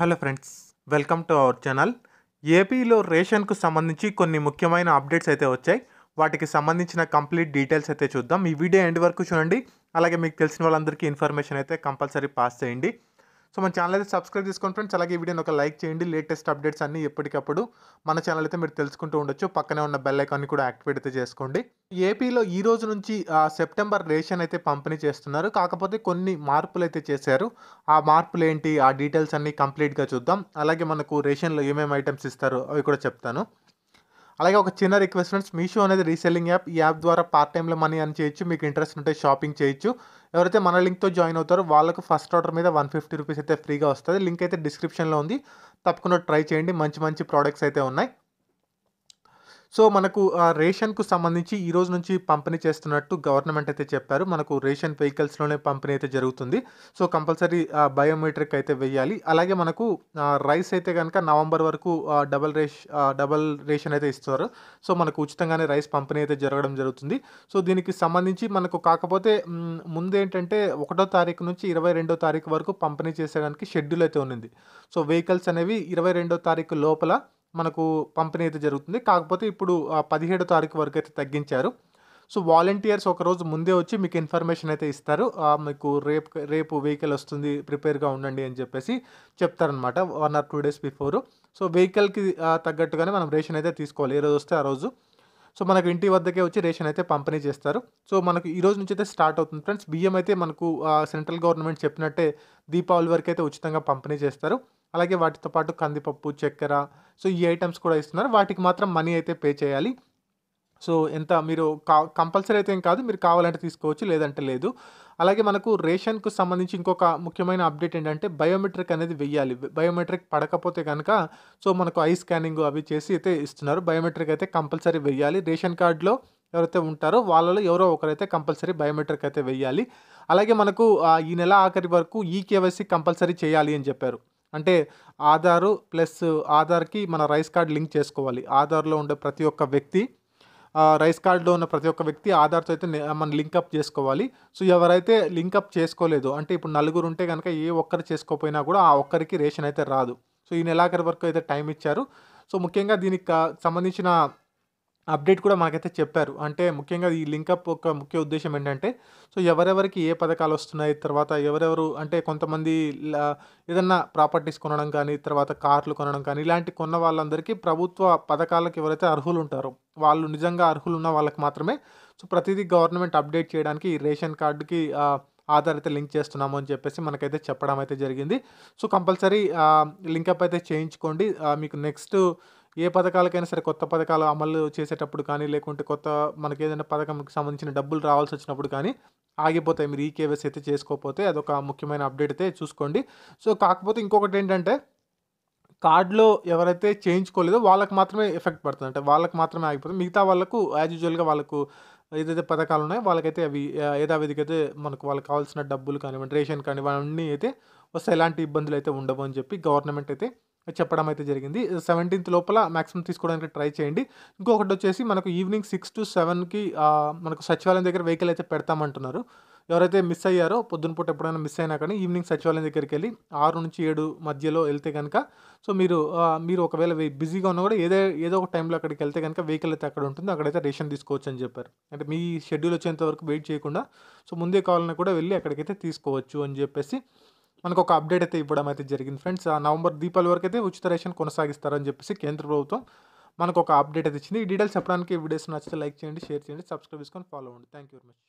hello friends welcome to our channel ఏపీలో రేషన్కు సంబంధించి కొన్ని ముఖ్యమైన అప్డేట్స్ అయితే వచ్చాయి వాటికి సంబంధించిన కంప్లీట్ డీటెయిల్స్ అయితే చూద్దాం ఈ వీడియో ఎండ్ వరకు చూడండి అలాగే మీకు తెలిసిన వాళ్ళందరికీ ఇన్ఫర్మేషన్ అయితే కంపల్సరీ పాస్ చేయండి సో మన ఛానల్ అయితే సబ్స్క్రైబ్ చేసుకోండి ఫ్రెండ్స్ అలాగే ఈ వీడియోని ఒక లైక్ చేయండి లేటెస్ట్ అప్డేట్స్ అన్ని ఎప్పటికప్పుడు మన ఛానల్ అయితే మీరు తెలుసుకుంటూ ఉండొచ్చు పక్కనే ఉన్న బెల్ ఐకాన్ని కూడా యాక్టివేట్ అయితే చేసుకోండి ఏపీలో ఈ రోజు నుంచి సెప్టెంబర్ రేషన్ అయితే పంపిణీ చేస్తున్నారు కాకపోతే కొన్ని మార్పులు అయితే చేశారు ఆ మార్పులు ఏంటి ఆ డీటెయిల్స్ అన్నీ కంప్లీట్గా చూద్దాం అలాగే మనకు రేషన్లో ఏమేమి ఐటమ్స్ ఇస్తారో అవి కూడా చెప్తాను అలాగే ఒక చిన్న రిక్వెస్ట్ ఫ్రెండ్స్ మీషో అనేది రీసెల్లింగ్ యాప్ ఈ యాప్ ద్వారా పార్ట్ టైంలో మనీ అని చేయొచ్చు మీకు ఇంట్రెస్ట్ ఉంటే షాపింగ్ చేయొచ్చు ఎవరైతే మన లింక్తో జాయిన్ అవుతారో వాళ్ళకు ఫస్ట్ ఆర్డర్ మీద వన్ ఫిఫ్టీ రూపీస్ అయితే ఫ్రీగా వస్తుంది లింక్ అయితే డిస్క్రిప్షన్లో ఉంది తప్పకుండా ట్రై చేయండి మంచి మంచి ప్రోడక్ట్స్ అయితే ఉన్నాయి సో మనకు రేషన్కు సంబంధించి ఈ రోజు నుంచి పంపిణీ చేస్తున్నట్టు గవర్నమెంట్ అయితే చెప్పారు మనకు రేషన్ వెహికల్స్లోనే పంపిణీ అయితే జరుగుతుంది సో కంపల్సరీ బయోమెట్రిక్ అయితే వెయ్యాలి అలాగే మనకు రైస్ అయితే కనుక నవంబర్ వరకు డబల్ రేష్ డబల్ రేషన్ అయితే ఇస్తారు సో మనకు ఉచితంగానే రైస్ పంపిణీ అయితే జరగడం జరుగుతుంది సో దీనికి సంబంధించి మనకు కాకపోతే ముందేంటంటే ఒకటో తారీఖు నుంచి ఇరవై రెండో తారీఖు వరకు పంపిణీ చేసేదానికి షెడ్యూల్ అయితే ఉన్నింది సో వెహికల్స్ అనేవి ఇరవై రెండో తారీఖు లోపల మనకు పంపిణీ అయితే జరుగుతుంది కాకపోతే ఇప్పుడు పదిహేడు తారీఖు వరకు అయితే తగ్గించారు సో వాలంటీర్స్ ఒకరోజు ముందే వచ్చి మీకు ఇన్ఫర్మేషన్ అయితే ఇస్తారు మీకు రేపు రేపు వెహికల్ వస్తుంది ప్రిపేర్గా ఉండండి అని చెప్పేసి చెప్తారనమాట one or two days before so వెహికల్కి తగ్గట్టుగానే మనం రేషన్ అయితే తీసుకోవాలి ఏ రోజు వస్తే ఆ రోజు సో మనకు ఇంటి వద్దకే వచ్చి రేషన్ అయితే పంపిణీ చేస్తారు సో మనకు ఈ రోజు నుంచి అయితే స్టార్ట్ అవుతుంది ఫ్రెండ్స్ బియ్యం అయితే మనకు సెంట్రల్ గవర్నమెంట్ చెప్పినట్టే దీపావళి వరకు అయితే ఉచితంగా పంపిణీ చేస్తారు అలాగే వాటితో పాటు కందిపప్పు చక్కెర సో ఈ ఐటమ్స్ కూడా ఇస్తున్నారు వాటికి మాత్రం మనీ అయితే పే చేయాలి సో ఎంత మీరు కా కంపల్సరీ అయితే ఏం కాదు మీరు కావాలంటే తీసుకోవచ్చు లేదంటే లేదు అలాగే మనకు రేషన్కు సంబంధించి ఇంకొక ముఖ్యమైన అప్డేట్ ఏంటంటే బయోమెట్రిక్ అనేది వెయ్యాలి బయోమెట్రిక్ పడకపోతే కనుక సో మనకు ఐ స్కానింగ్ అవి చేసి అయితే ఇస్తున్నారు బయోమెట్రిక్ అయితే కంపల్సరీ వెయ్యాలి రేషన్ కార్డులో ఎవరైతే ఉంటారో వాళ్ళలో ఎవరో ఒకరైతే కంపల్సరీ బయోమెట్రిక్ అయితే వెయ్యాలి అలాగే మనకు ఈ నెల ఆఖరి వరకు ఈ కేవైసీ కంపల్సరీ చేయాలి అని చెప్పారు అంటే ఆధారు ప్లస్ ఆధార్కి మన రైస్ కార్డు లింక్ చేసుకోవాలి ఆధార్లో ఉండే ప్రతి ఒక్క వ్యక్తి రైస్ కార్డులో ఉన్న ప్రతి ఒక్క వ్యక్తి ఆధార్తో అయితే మనం లింకప్ చేసుకోవాలి సో ఎవరైతే లింకప్ చేసుకోలేదు అంటే ఇప్పుడు నలుగురు ఉంటే కనుక ఏ ఒక్కరు చేసుకోకపోయినా కూడా ఆ ఒక్కరికి రేషన్ అయితే రాదు సో ఈ నెలాఖరి వరకు అయితే టైం ఇచ్చారు సో ముఖ్యంగా దీనికి సంబంధించిన అప్డేట్ కూడా మనకైతే చెప్పారు అంటే ముఖ్యంగా ఈ లింకప్ ఒక ముఖ్య ఉద్దేశం ఏంటంటే సో ఎవరెవరికి ఏ పథకాలు వస్తున్నాయి తర్వాత ఎవరెవరు అంటే కొంతమంది ఏదన్నా ప్రాపర్టీస్ కొనడం కానీ తర్వాత కార్లు కొనడం కానీ ఇలాంటి కొన్న వాళ్ళందరికీ ప్రభుత్వ పథకాలకు ఎవరైతే అర్హులు ఉంటారో వాళ్ళు నిజంగా అర్హులు ఉన్న వాళ్ళకి మాత్రమే సో ప్రతిదీ గవర్నమెంట్ అప్డేట్ చేయడానికి ఈ రేషన్ కార్డుకి ఆధార్ అయితే లింక్ చేస్తున్నాము అని చెప్పేసి మనకైతే చెప్పడం అయితే జరిగింది సో కంపల్సరీ లింకప్ అయితే చేయించుకోండి మీకు నెక్స్ట్ ఏ పథకాలకైనా సరే కొత్త పథకాలు అమలు చేసేటప్పుడు కానీ లేకుంటే కొత్త మనకి ఏదైనా పథకంకి సంబంధించిన డబ్బులు రావాల్సి వచ్చినప్పుడు కానీ ఆగిపోతాయి మీరు ఈకేవైసీ అయితే చేసుకోకపోతే అదొక ముఖ్యమైన అప్డేట్ అయితే చూసుకోండి సో కాకపోతే ఇంకొకటి ఏంటంటే కార్డులో ఎవరైతే చేయించుకోలేదో వాళ్ళకి మాత్రమే ఎఫెక్ట్ పడుతుంది అంటే వాళ్ళకి మాత్రమే ఆగిపోతుంది మిగతా వాళ్ళకు యాజ్ యూజువల్గా వాళ్ళకు ఏదైతే పథకాలు ఉన్నాయో వాళ్ళకైతే అవి యథావిధికి అయితే మనకు వాళ్ళకి కావాల్సిన డబ్బులు కానివ్వండి రేషన్ కానివ్వండి అన్నీ అయితే వస్తే ఎలాంటి ఇబ్బందులు అయితే ఉండవు అని చెప్పి గవర్నమెంట్ అయితే చెప్పడం అయితే జరిగింది సెవెంటీన్త్ లోపల మ్యాక్సిమం తీసుకోవడానికి ట్రై చేయండి ఇంకొకటి వచ్చేసి మనకు ఈవినింగ్ సిక్స్ టు సెవెన్కి మనకు సచివాలయం దగ్గర వెహికల్ అయితే పెడతామంటున్నారు ఎవరైతే మిస్ అయ్యారో పొద్దున పూట ఎప్పుడైనా మిస్ అయినా కానీ ఈవినింగ్ సచివాలయం దగ్గరికి వెళ్ళి ఆరు నుంచి ఏడు మధ్యలో వెళ్తే కనుక సో మీరు మీరు ఒకవేళ బిజీగా ఉన్నా కూడా ఏదే ఏదో ఒక టైంలో అక్కడికి వెళ్తే కనుక వెహికల్ అయితే అక్కడ ఉంటుంది అక్కడైతే రేషన్ తీసుకోవచ్చు అని చెప్పారు అంటే మీ షెడ్యూల్ వచ్చేంత వరకు వెయిట్ చేయకుండా సో ముందే కావాలన్నా కూడా వెళ్ళి అక్కడికైతే తీసుకోవచ్చు అని చెప్పేసి మనకు ఒక అప్డేట్ అయితే ఇవ్వడం అయితే జరిగింది ఫ్రెండ్స్ ఆ నవంబర్ దీపావళి వరకు అయితే ఉచిత రేషన్ కొనసాగిస్తారని చెప్పేసి కేంద్ర ప్రభుత్వం మనకు ఒక అప్డేట్ అయితే ఇచ్చింది ఈ డీటెయిల్స్ చెప్పడానికి వీడియోస్ నచ్చితే లైక్ చేయండి షేర్ చేయండి సబ్స్క్రైబ్ చేసుకొని ఫాలో అవ్వండి థ్యాంక్ యూ వెరీ మచ్